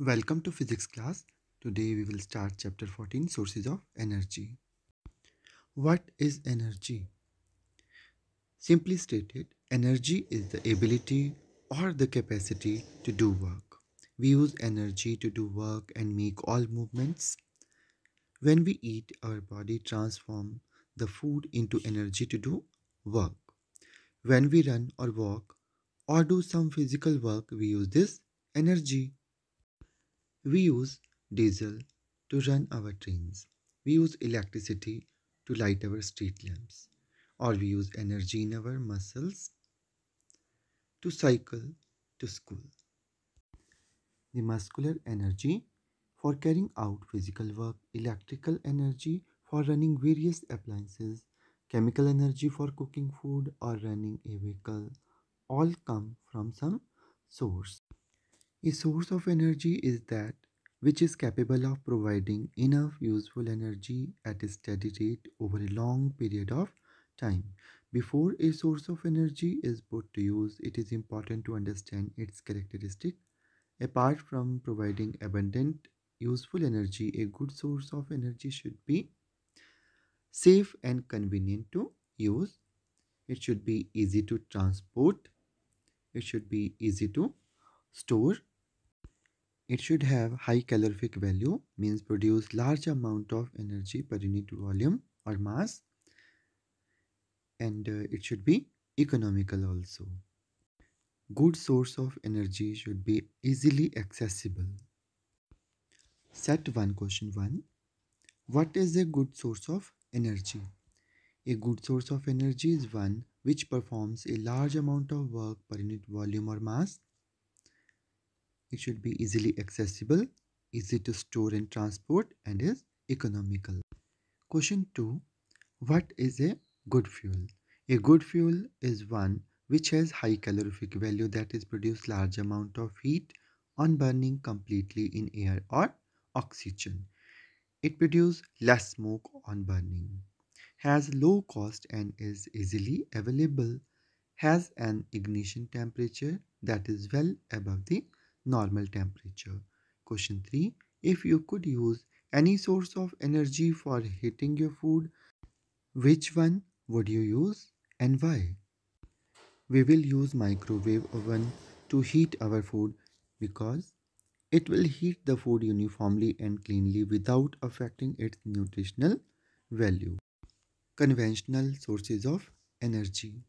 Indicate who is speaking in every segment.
Speaker 1: Welcome to physics class. Today we will start chapter 14 sources of energy. What is energy? Simply stated, energy is the ability or the capacity to do work. We use energy to do work and make all movements. When we eat, our body transforms the food into energy to do work. When we run or walk or do some physical work, we use this energy we use diesel to run our trains. We use electricity to light our street lamps. Or we use energy in our muscles to cycle to school. The muscular energy for carrying out physical work, electrical energy for running various appliances, chemical energy for cooking food or running a vehicle all come from some source. A source of energy is that which is capable of providing enough useful energy at a steady rate over a long period of time. Before a source of energy is put to use, it is important to understand its characteristics. Apart from providing abundant useful energy, a good source of energy should be safe and convenient to use. It should be easy to transport. It should be easy to store it should have high calorific value, means produce large amount of energy per unit volume or mass. And uh, it should be economical also. Good source of energy should be easily accessible. Set 1 question 1. What is a good source of energy? A good source of energy is one which performs a large amount of work per unit volume or mass it should be easily accessible, easy to store and transport and is economical. Question 2. What is a good fuel? A good fuel is one which has high calorific value that is produced large amount of heat on burning completely in air or oxygen. It produces less smoke on burning, has low cost and is easily available, has an ignition temperature that is well above the normal temperature. Question 3. If you could use any source of energy for heating your food, which one would you use and why? We will use microwave oven to heat our food because it will heat the food uniformly and cleanly without affecting its nutritional value. Conventional sources of energy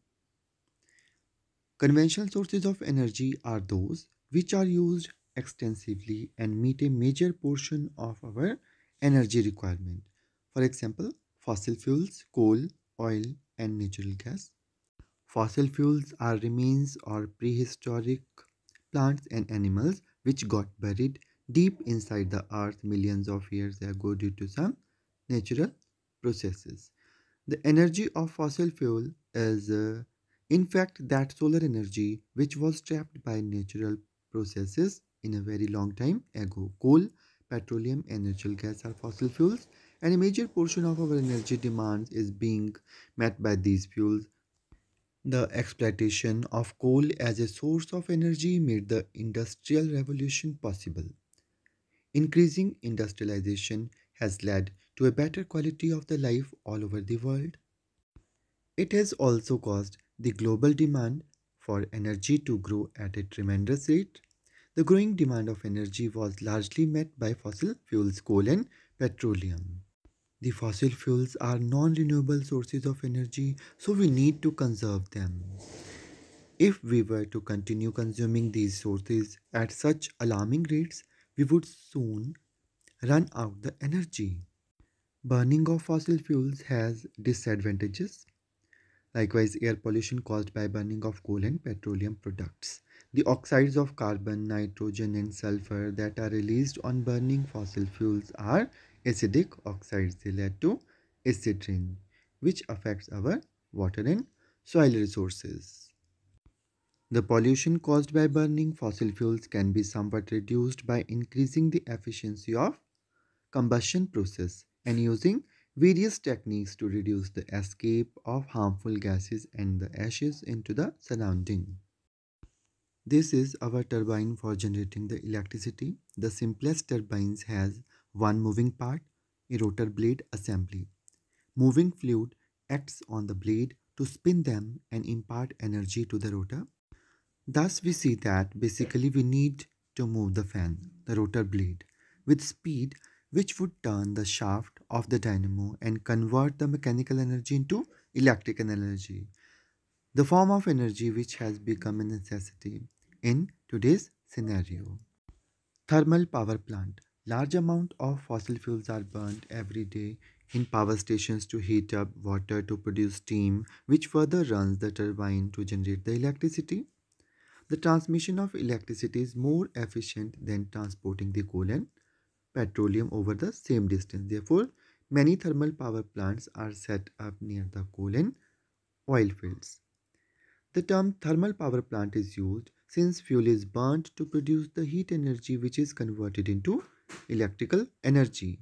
Speaker 1: Conventional sources of energy are those which are used extensively and meet a major portion of our energy requirement. For example, fossil fuels, coal, oil, and natural gas. Fossil fuels are remains or prehistoric plants and animals which got buried deep inside the earth millions of years ago due to some natural processes. The energy of fossil fuel is uh, in fact that solar energy which was trapped by natural processes in a very long time ago. Coal, petroleum and natural gas are fossil fuels and a major portion of our energy demands is being met by these fuels. The exploitation of coal as a source of energy made the Industrial Revolution possible. Increasing industrialization has led to a better quality of the life all over the world. It has also caused the global demand for energy to grow at a tremendous rate. The growing demand of energy was largely met by fossil fuels, coal and petroleum. The fossil fuels are non-renewable sources of energy, so we need to conserve them. If we were to continue consuming these sources at such alarming rates, we would soon run out the energy. Burning of fossil fuels has disadvantages. Likewise, air pollution caused by burning of coal and petroleum products. The oxides of carbon, nitrogen and sulfur that are released on burning fossil fuels are acidic oxides. They lead to acid rain which affects our water and soil resources. The pollution caused by burning fossil fuels can be somewhat reduced by increasing the efficiency of combustion process and using various techniques to reduce the escape of harmful gases and the ashes into the surrounding. This is our turbine for generating the electricity. The simplest turbines has one moving part, a rotor blade assembly. Moving fluid acts on the blade to spin them and impart energy to the rotor. Thus we see that basically we need to move the fan, the rotor blade, with speed which would turn the shaft of the dynamo and convert the mechanical energy into electrical energy, the form of energy which has become a necessity in today's scenario. Thermal power plant. Large amount of fossil fuels are burned every day in power stations to heat up water to produce steam, which further runs the turbine to generate the electricity. The transmission of electricity is more efficient than transporting the coal and petroleum over the same distance. Therefore, many thermal power plants are set up near the coal and oil fields. The term thermal power plant is used since fuel is burnt to produce the heat energy which is converted into electrical energy.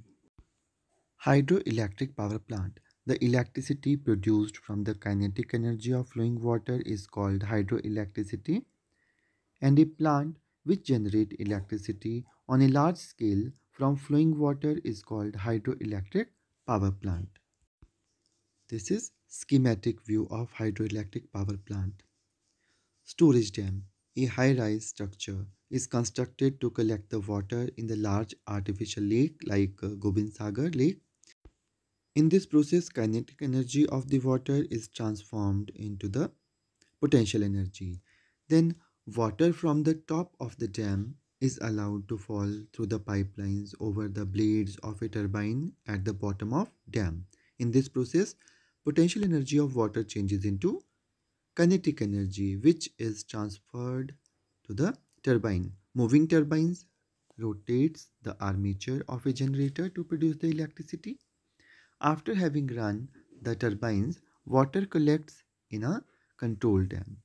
Speaker 1: Hydroelectric power plant. The electricity produced from the kinetic energy of flowing water is called hydroelectricity and a plant which generate electricity on a large scale from flowing water is called hydroelectric power plant. This is schematic view of hydroelectric power plant. Storage dam, a high-rise structure, is constructed to collect the water in the large artificial lake like Gobind Sagar Lake. In this process, kinetic energy of the water is transformed into the potential energy. Then water from the top of the dam is allowed to fall through the pipelines over the blades of a turbine at the bottom of dam. In this process, potential energy of water changes into kinetic energy which is transferred to the turbine. Moving turbines rotates the armature of a generator to produce the electricity. After having run the turbines, water collects in a control dam.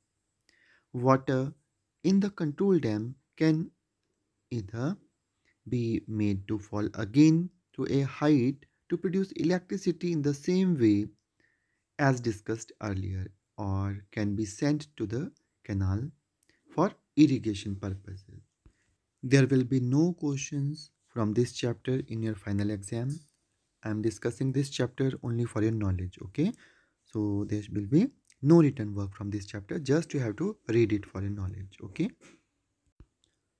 Speaker 1: Water in the control dam can either be made to fall again to a height to produce electricity in the same way as discussed earlier or can be sent to the canal for irrigation purposes. There will be no questions from this chapter in your final exam. I am discussing this chapter only for your knowledge, okay? So there will be no written work from this chapter, just you have to read it for your knowledge, okay?